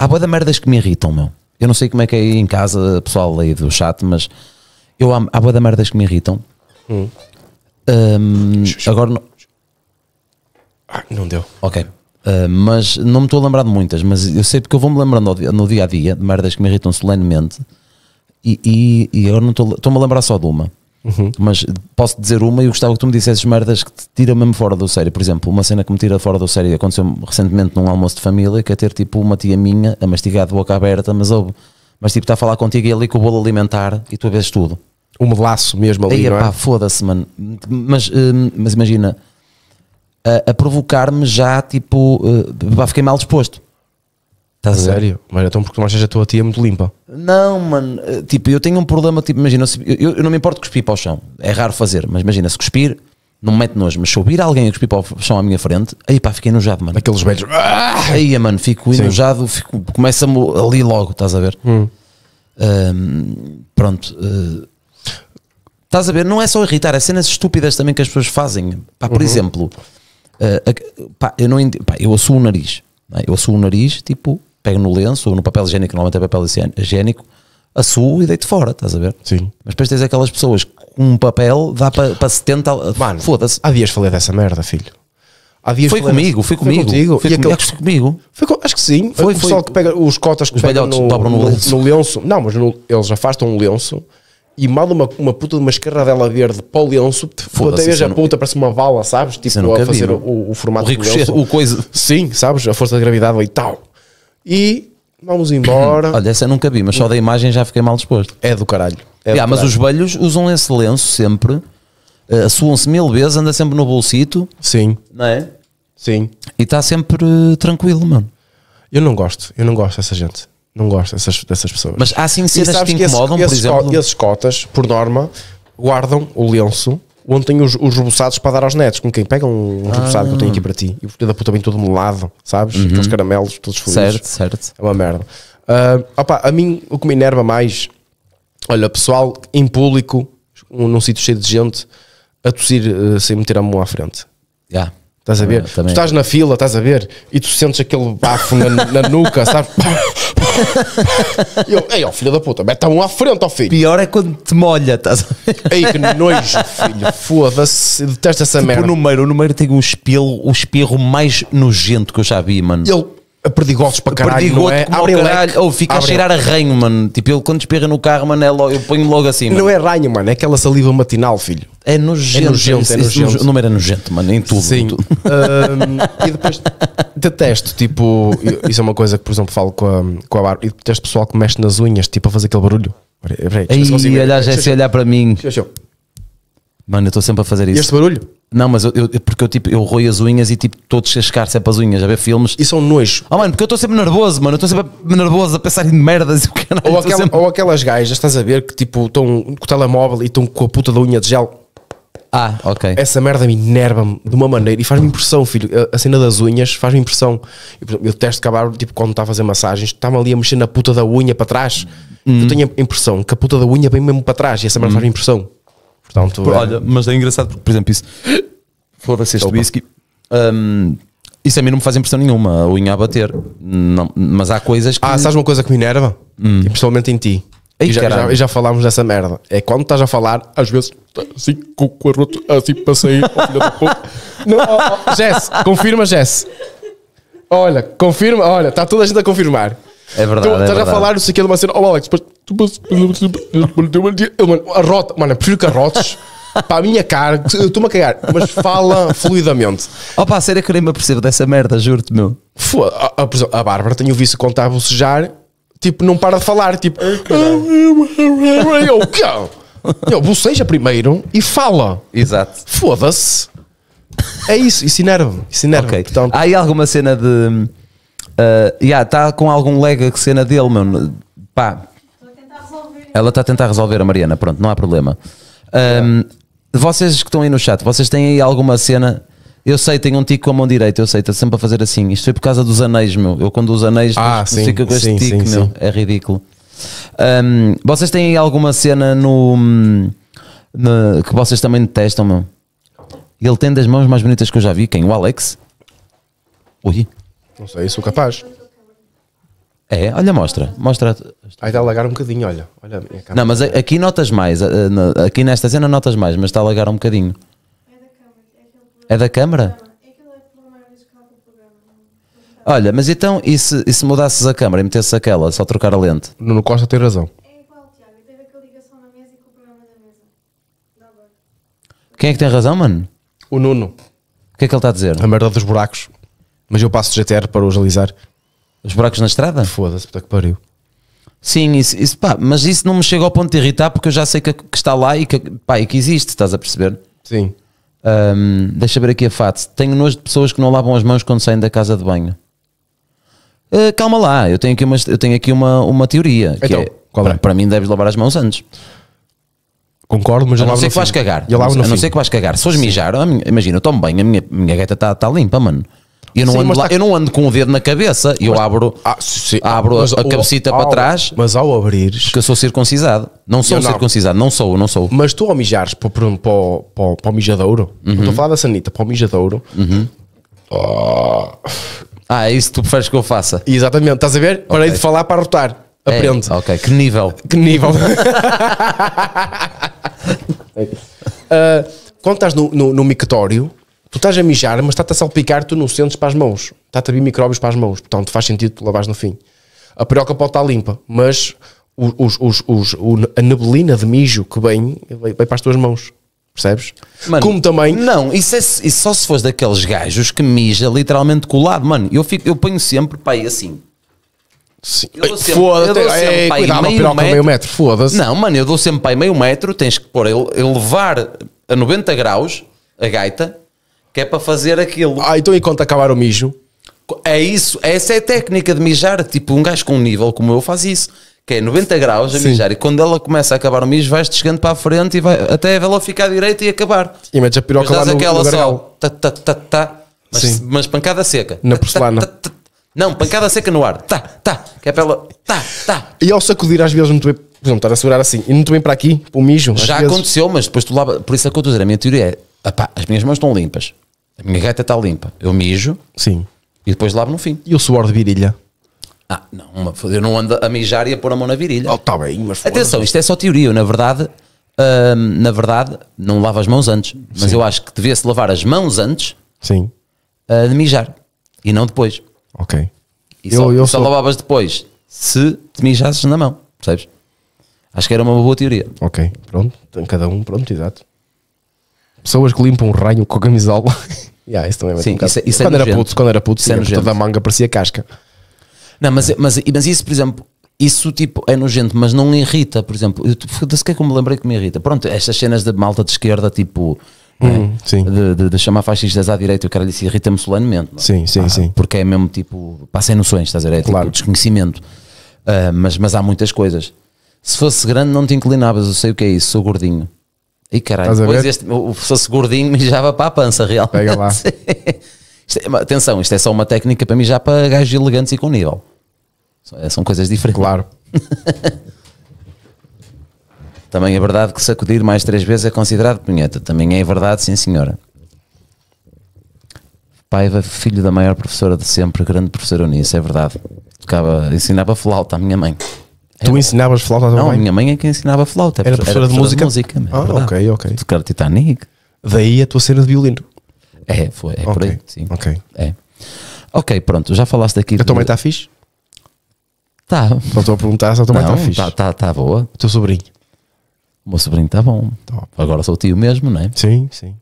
há boa da merdas que me irritam, meu. Eu não sei como é que é aí em casa, pessoal aí do chat, mas eu há, há boa da merdas que me irritam. Hum. Um, agora não. Ah, não deu. Ok. Uh, mas não me estou a lembrar de muitas, mas eu sei porque eu vou-me lembrando no dia a dia de merdas que me irritam solenemente e, e, e agora não estou-me a lembrar só de uma. Uhum. Mas posso dizer uma e eu gostava que tu me dissesses merdas que te tira mesmo fora do sério. Por exemplo, uma cena que me tira fora do sério aconteceu recentemente num almoço de família que é ter tipo uma tia minha a mastigar de boca aberta, mas ouve, mas tipo está a falar contigo e ali com o bolo alimentar e tu vês tudo. Um laço mesmo ali. é? pá, foda-se, mano. Mas, hum, mas imagina a, a provocar-me já tipo, uh, fiquei mal disposto. Estás a sério? Mas então porque tu achas a tua tia é muito limpa? Não, mano. Eh, tipo, eu tenho um problema, tipo, imagina, eu, eu não me importo cuspir para o chão. É raro fazer, mas imagina, se cuspir, não me mete nojo. Mas se ouvir alguém a cuspir para o chão à minha frente, aí pá, fiquei enojado, mano. Aqueles velhos. Ah! Aí, mano, fico enojado, fico, começa-me ali logo, estás a ver? Hum. Um, pronto. Uh, estás a ver? Não é só irritar, é cenas estúpidas também que as pessoas fazem. Pá, por uhum. exemplo, uh, pá, eu, não ent... pá, eu assumo o nariz. É? Eu assumo o nariz, tipo, pego no lenço ou no papel higiênico, normalmente é papel higiênico, assuo e deito fora, estás a ver? Sim. Mas depois tens aquelas pessoas com um papel dá para pa 70. Mano, foda-se. Há dias falei dessa merda, filho. Há dias foi comigo, foi comigo. foi comigo. Aqueles... comigo. Foi com... Acho que sim. Foi, o pessoal foi. que pega os cotas que os no, dobram no, lenço. no lenço. Não, mas no, eles afastam o lenço e mal uma, uma puta de uma escarradela verde para o lenço. Tu até a puta, parece uma bala, sabes? Tipo, a fazer vi, o, o, formato o do lenço. O coisa. Sim, sabes? A força de gravidade e tal. E vamos embora. Olha, essa eu nunca vi, mas só da imagem já fiquei mal disposto. É do caralho. É yeah, do mas caralho. os velhos usam esse lenço sempre, uh, suam-se mil vezes, anda sempre no bolsito. Sim. Não é? Sim. E está sempre uh, tranquilo, mano. Eu não gosto, eu não gosto dessa gente. Não gosto dessas, dessas pessoas. Mas há sim cenas que incomodam, que por exemplo. Co esses cotas, por norma, guardam o lenço onde tenho os, os reboçados para dar aos netos. Com quem? Pega um, um ah. que eu tenho aqui para ti. E o filho da puta vem todo molado, sabes? Uhum. Aqueles caramelos todos felizes. Certo, certo. É uma merda. Uh, ah, opa, a mim o que me enerva mais, olha, pessoal em público, num sítio cheio de gente, a tossir uh, sem meter a mão à frente. Yeah. Estás a ver? É, tu estás na fila, estás a ver? E tu sentes aquele bafo na, na nuca, sabes? eu, ei, ó filho da puta, mete um à frente, ó filho. Pior é quando te molha, estás a ver? Ei, que nojo, filho, foda-se, detesta essa tipo merda. O número, o número tem um espelho, o espirro mais nojento que eu já vi, mano. Ele Perdigosos para caralho, Perdigoto não é? Como Abre caralho. Ou fica Abre a cheirar a ranho, mano. Tipo, ele quando espirra no carro, mano, é logo, eu ponho logo assim. Mano. Não é ranho, mano. É aquela saliva matinal, filho. É nojento. É nojento, é nojento. Isso, o número é nojento, mano. Em tudo. Sim. Em tudo. Um, e depois detesto, tipo, isso é uma coisa que, por exemplo, falo com a, com a Bárbara. E detesto pessoal que mexe nas unhas, tipo, a fazer aquele barulho. E peraí, olhar, já se olhar para mim. Mano, eu estou sempre a fazer isso. E este barulho? Não, mas eu, eu, porque eu tipo, eu roio as unhas e tipo, estou a descascar sempre é as unhas, a ver filmes. E são nojo. Oh mano, porque eu estou sempre nervoso, mano. Eu estou sempre nervoso a pensar em merdas e o caralho. Ou, aquela, sempre... ou aquelas gajas, estás a ver, que tipo, estão com o telemóvel e estão com a puta da unha de gel. Ah, ok. Essa merda me enerva-me de uma maneira e faz-me impressão, filho. A, cena das unhas faz-me impressão. Eu, eu testo acabar, tipo, quando está a fazer massagens, estava ali a mexer na puta da unha para trás. Hum. Eu tenho a impressão que a puta da unha vem mesmo para trás e essa merda hum. faz-me impressão. Portanto, por, é... Olha, mas é engraçado porque, por exemplo, isso. Foda-se este whisky. Um, isso a mim não me faz impressão nenhuma, a unha a bater. Não, mas há coisas que. Ah, sabes uma coisa que me enerva? Hum. E principalmente em ti. e já, já, já, falámos dessa merda. É quando estás a falar, às vezes, tá assim, com o quarto, tá assim, para sair, Não, oh, oh, Jess, confirma, Jess. Olha, confirma, olha, está toda a gente a confirmar. É verdade. Tu, é estás verdade. a falar, não sei o que, de uma cena, oh Alex, depois Arrota, tipo, tipo, tipo, mano, prefiro carrotes para a minha cara, estou-me a cagar, mas fala fluidamente. Opa, a sério que eu nem me apercebo dessa merda, juro-te, meu. Foda, a, a, a Bárbara, tenho visto contar bocejar, tipo, não para de falar, tipo. É? Eu boceja primeiro e fala. Exato. Foda-se. É isso, isso enerva Isso enerva okay. portanto... Há aí alguma cena de. Uh, yeah, está com algum leg a cena dele, meu. Pá, ela está a tentar resolver a Mariana, pronto, não há problema. Um, vocês que estão aí no chat, vocês têm aí alguma cena? Eu sei, tenho um tico com a mão direita, eu sei, estou tá sempre a fazer assim. Isto foi por causa dos anéis, meu. Eu quando os anéis, ah, sim, fica com este sim, tico, sim, meu. Sim. É ridículo. Um, vocês têm aí alguma cena no, hum, no, que vocês também detestam, meu? Ele tem das mãos mais bonitas que eu já vi. Quem? O Alex? Ui. Não sei, sou capaz. É, olha, mostra. Mostra. Aí está a lagar um bocadinho, olha. olha não, mas aqui notas mais. Aqui nesta cena notas mais, mas está a lagar um bocadinho. É da câmara? É é é olha, mas então, e se, e se mudasses a câmara e metesses aquela, só trocar a lente? Nuno Costa tem razão. Quem é que tem razão, mano? O Nuno. O que é que ele está a dizer? A merda dos buracos. Mas eu passo de GTR para os alisar. Os buracos na estrada? Foda-se, puta que pariu. Sim, isso, isso, pá, mas isso não me chega ao ponto de irritar porque eu já sei que, que está lá e que, pá, e que existe, estás a perceber? Sim. Um, deixa ver aqui a fato Tenho nojo de pessoas que não lavam as mãos quando saem da casa de banho. Uh, calma lá, eu tenho aqui uma, eu tenho aqui uma, uma teoria. Então, que é, qual é? Para, mim deves lavar as mãos antes. Concordo, mas eu lavo não sei que vais cagar. Eu lavo no a não sei que vais cagar. Se fores mijar, oh, imagina, eu tomo bem, a minha, minha gaita está tá limpa, mano. Eu não, sim, ando lá, tá- eu não ando com o dedo na cabeça, eu abro, ah, abro mas, a, cabecita ao, para trás. Mas ao abrires. Porque eu sou circuncisado. Não sou não. circuncisado, não sou, não sou. Mas tu ao mijares para, para, para, para o mijadouro, uhum. estou a falar da sanita, para o mijadouro. Uhum. Oh. Ah, é isso que tu preferes que eu faça. Exatamente, estás a ver? Okay. Parei de falar para rotar. É, Aprende. É, ok, que nível. Que nível. uh, quando estás no, no, no mictório tu estás a mijar, mas está-te a salpicar, tu não sentes para as mãos. Está-te a vir micróbios para as mãos. Portanto, faz sentido tu lavares no fim. A piroca pode estar limpa, mas os, os, os, a neblina de mijo que vem, vai, para as tuas mãos. Percebes? Mano, Como também. Não, isso, é, isso só se fores daqueles gajos que mija literalmente colado, mano. Eu, fico, eu ponho sempre, pai, assim. Sim. Eu dou sempre, eu dou sempre pai, meio, metro. foda-se. Não, mano, eu dou sempre pai meio metro, tens que pôr, elevar a 90 graus a gaita que é para fazer aquilo. Ah, então e quando acabar o mijo? É isso, essa é a técnica de mijar. Tipo, um gajo com um nível como eu faz isso. Que é 90 graus a Sim. mijar. E quando ela começa a acabar o mijo, vais-te chegando para a frente e vai até ela ficar direita e acabar. E metes a piroca lá no, aquela no gargalo. só, tá, tá, tá, tá, mas, Sim. mas pancada seca. Na porcelana. não, pancada seca no ar. Tá, tá. Que é para ela. Tá, tá. E ao sacudir, às vezes, muito bem. Por exemplo, estar a segurar assim. E muito bem para aqui, para o mijo. Já vezes. aconteceu, mas depois tu lava. Por isso é que eu estou a dizer. A minha teoria é. Apá, as minhas mãos estão limpas. A minha reta está limpa. Eu mijo. Sim. E depois lavo no fim. E o suor de virilha? Ah, não, uma, eu não ando a mijar e a pôr a mão na virilha. Oh, tá bem, mas Atenção, isto é só teoria. na verdade, hum, na verdade, não lavo as mãos antes. Mas Sim. eu acho que devia-se lavar as mãos antes Sim. uh, de mijar e não depois. Ok. E Eu- só, eu só sou- lavavas depois se te mijasses na mão, percebes? Acho que era uma boa teoria. Ok, pronto. Então, Cada um, pronto, exato pessoas que limpam um ranho com a camisola. yeah, isso também é Sim, isso, é- isso é quando, é era puto, quando era puto, quando era é puto, toda a manga parecia casca. Não, mas, mas, mas isso, por exemplo, isso tipo é nojento, mas não irrita, por exemplo. Eu, tipo, foda-se que é que me lembrei que me irrita. Pronto, estas cenas de malta de esquerda, tipo. Uhum, de, de, de, chamar fascistas à direita, o cara disse irrita-me solenemente. É? Sim, sim, ah, sim. Porque é mesmo tipo, passem noções, estás a dizer, É tipo, claro. tipo desconhecimento. Uh, mas, mas há muitas coisas. Se fosse grande, não te inclinavas, eu sei o que é isso, sou gordinho. E caralho, depois este, o, professor fosse gordinho mijava para a pança, realmente. Pega lá. isto é, atenção, isto é só uma técnica para mijar para gajos elegantes e com nível. É, são coisas diferentes. Claro. Também é verdade que sacudir mais três vezes é considerado punheta. Também é verdade, sim senhora. Paiva, filho da maior professora de sempre, grande professora Unice, é verdade. Tocava, ensinava flauta à minha mãe. Tu é ensinavas flauta à Não, a minha mãe é que ensinava flauta. É era professora, de música? música ah, ok é ok, ok. Tocar Titanic. Daí a tua cena de violino. É, foi, é por aí, sim. Ok. É. Ok, pronto, já falaste aqui. A tua mãe está fixe? Tá. Só estou a perguntar se a tua mãe está fixe. Está tá, tá boa. O teu sobrinho? O meu sobrinho está bom. Top. Agora sou o tio mesmo, não é? Sim, sim.